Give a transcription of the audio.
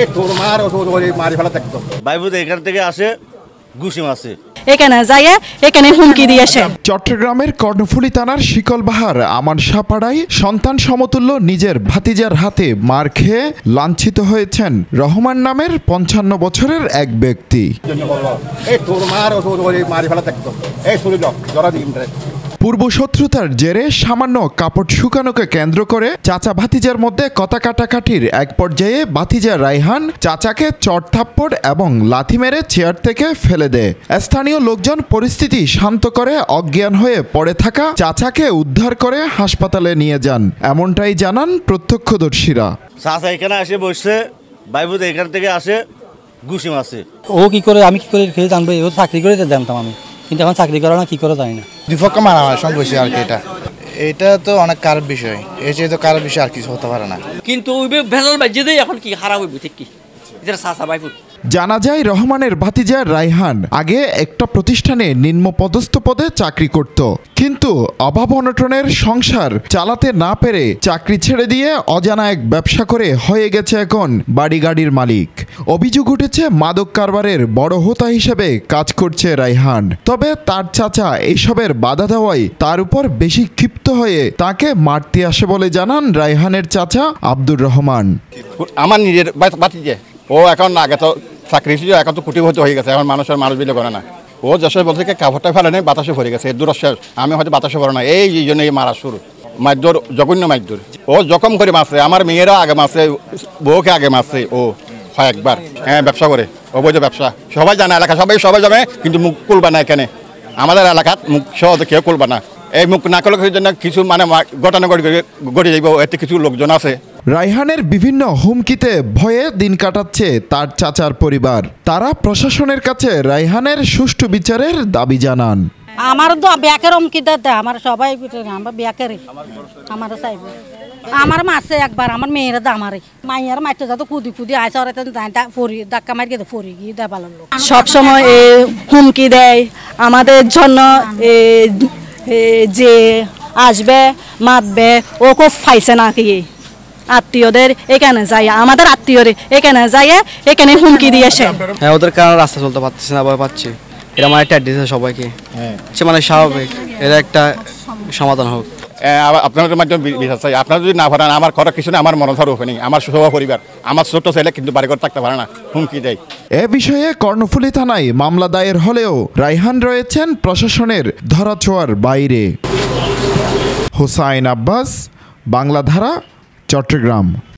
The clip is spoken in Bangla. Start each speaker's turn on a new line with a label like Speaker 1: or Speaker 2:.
Speaker 1: এই তোর মার ওই মারি ফেলা দেখতো এখান থেকে আসে মাসে
Speaker 2: এখানে যাইয়া এখানে হুমকি দিয়েছে চট্টগ্রামের কর্ণফুলী থানার শিকলবাহার আমান সাপাড়ায় সন্তান সমতুল্য নিজের ভাতিজার হাতে মার খেয়ে লাঞ্ছিত হয়েছেন রহমান নামের পঞ্চান্ন বছরের এক ব্যক্তি
Speaker 1: এই তোর মার ওই মারি ফেলা দেখতো এই জরা
Speaker 2: পূর্ব শত্রুতার জেরে সামান্য কাপড় শুকানোকে কেন্দ্র করে চাচা ভাতিজার মধ্যে কথা কাটাকাটির এক পর্যায়ে ভাতিজা রাইহান চাচাকে চট থাপ্পড় এবং লাথি মেরে চেয়ার থেকে ফেলে দেয় স্থানীয় লোকজন পরিস্থিতি শান্ত করে অজ্ঞান হয়ে পড়ে থাকা চাচাকে উদ্ধার করে হাসপাতালে নিয়ে যান এমনটাই জানান প্রত্যক্ষদর্শীরা
Speaker 1: চাচা এখানে আসে বসছে বাইবুদ এখান থেকে আসে ঘুষি মাসে
Speaker 2: ও কি করে আমি কি করে জানবো ও চাকরি করে জানতাম
Speaker 1: আমি কিন্তু এখন চাকরি করা না কী করে যায় না দুপক্ষ মারামারি সংঘর্ষে আর কি এটা এটা তো অনেক
Speaker 2: কার বিষয় এই যে তো কার বিষয় আর কিছু হতে পারে না
Speaker 1: কিন্তু ভেজাল বাজিয়ে দেয় এখন কি হারা হইব ঠিক কি এটা সাসা বাইফুট
Speaker 2: জানা যায় রহমানের ভাতিজা রায়হান আগে একটা প্রতিষ্ঠানে নিম্ন পদস্থ পদে চাকরি করত কিন্তু অভাব অনটনের সংসার চালাতে না পেরে চাকরি ছেড়ে দিয়ে অজানা এক ব্যবসা করে হয়ে গেছে এখন বাড়ি গাড়ির মালিক অভিযোগ উঠেছে মাদক কারবারের বড় হোতা হিসেবে কাজ করছে রায়হান তবে তার চাচা এইসবের বাধা দেওয়ায় তার উপর বেশি ক্ষিপ্ত হয়ে তাকে মারতে আসে বলে জানান রায়হানের চাচা আব্দুর রহমান আমার নিজের
Speaker 1: ও এখন আগে তো চাকরি ছিল এখন তো কুটিভূত হয়ে গেছে এখন মানুষের মানুষ বিলে করে না ও যশোর বলছে কাভারটা ফেলে নেই বাতাসে ভরে গেছে দুরশ্বাস আমি হয়তো বাতাসে ভরে না এই জন্য এই মারা সুর মারধর জঘন্য মারধর ও জখম করে মাসে আমার মেয়েরা আগে মাসে বউকে আগে মারছে ও হয় একবার হ্যাঁ ব্যবসা করে অবৈধ ব্যবসা সবাই জানে এলাকা সবাই সবাই জানে কিন্তু মুখ খুলবে না এখানে আমাদের এলাকাত মুখ সহজে কেউ খুলবে না এই মুখ না করলে জন্য কিছু মানে ঘটনা ঘটে ঘটে যাইব এতে কিছু লোকজন আছে
Speaker 2: রাইহানের বিভিন্ন হুমকিতে ভয়ে দিন কাটাচ্ছে তার চাচার পরিবার তারা প্রশাসনের কাছে রাইহানের সুষ্ঠু বিচারের দাবি জানান
Speaker 1: আমার তো ব্যাকের হুমকি দিতে আমার সবাই আমার ব্যাকেরই আমারও চাইব আমার মাসে একবার আমার মেয়েরা দামারে মাইয়ার মাইতে যত কুদি কুদি আইসে ওরা ফরি ধাক্কা মারি গেছে ফরি গিয়ে দেয় ভালো লোক এ হুমকি দেয় আমাদের জন্য যে আসবে মাতবে ও খুব ফাইছে নাকি আত্মীয়দের এখানে যায় আমাদের আত্মীয়রে এখানে যায় এখানে হুমকি দিয়েছে হ্যাঁ ওদের কারণে রাস্তা চলতে পারতেছে না ভয় পাচ্ছি এরা আমার মানে একটা অ্যাড্রেস সবাইকে হ্যাঁ। সে মানে স্বাভাবিক এরা একটা সমাধান হোক আপনাদের মাধ্যমে বিশ্বাস চাই আপনারা যদি না পারেন আমার করার কিছু না আমার ধরো ওখানে আমার সহ পরিবার আমার ছোট ছেলে কিন্তু বাড়িঘর থাকতে পারে না হুমকি দেয়
Speaker 2: এ বিষয়ে কর্ণফুলি থানায় মামলা দায়ের হলেও রাইহান রয়েছেন প্রশাসনের ধরাছোয়ার বাইরে হোসাইন আব্বাস বাংলাধারা চট্টগ্রাম